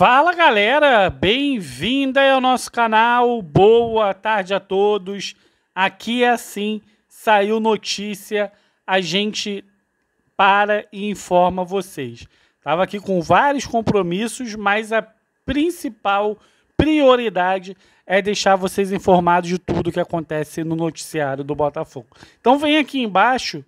Fala galera, bem-vinda ao nosso canal, boa tarde a todos. Aqui é assim, saiu notícia, a gente para e informa vocês. Tava aqui com vários compromissos, mas a principal prioridade é deixar vocês informados de tudo que acontece no noticiário do Botafogo. Então vem aqui embaixo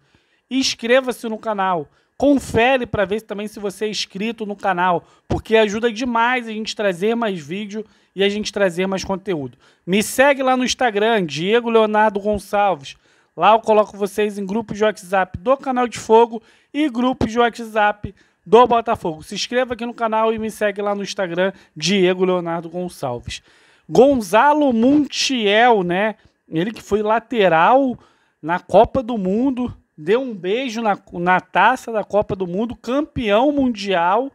e inscreva-se no canal, confere para ver também se você é inscrito no canal, porque ajuda demais a gente trazer mais vídeo e a gente trazer mais conteúdo. Me segue lá no Instagram, Diego Leonardo Gonçalves. Lá eu coloco vocês em grupo de WhatsApp do canal de Fogo e grupo de WhatsApp do Botafogo. Se inscreva aqui no canal e me segue lá no Instagram, Diego Leonardo Gonçalves. Gonzalo Montiel, né? Ele que foi lateral na Copa do Mundo deu um beijo na, na taça da Copa do Mundo, campeão mundial.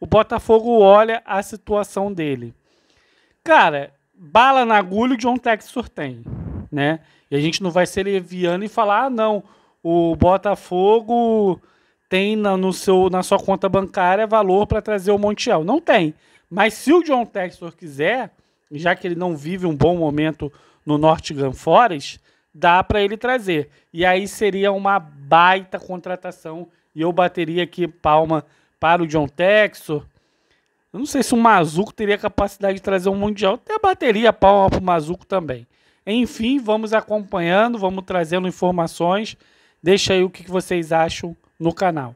O Botafogo olha a situação dele. Cara, bala na agulha o John Textor tem, né? E a gente não vai ser leviano e falar, ah, não, o Botafogo tem na, no seu, na sua conta bancária valor para trazer o Montiel. Não tem. Mas se o John Textor quiser, já que ele não vive um bom momento no Nottingham Forest, dá para ele trazer. E aí seria uma baita contratação. E eu bateria aqui palma para o John Texor. Eu não sei se o Mazuco teria capacidade de trazer um Mundial. Até bateria palma para o Mazuco também. Enfim, vamos acompanhando, vamos trazendo informações. Deixa aí o que vocês acham no canal.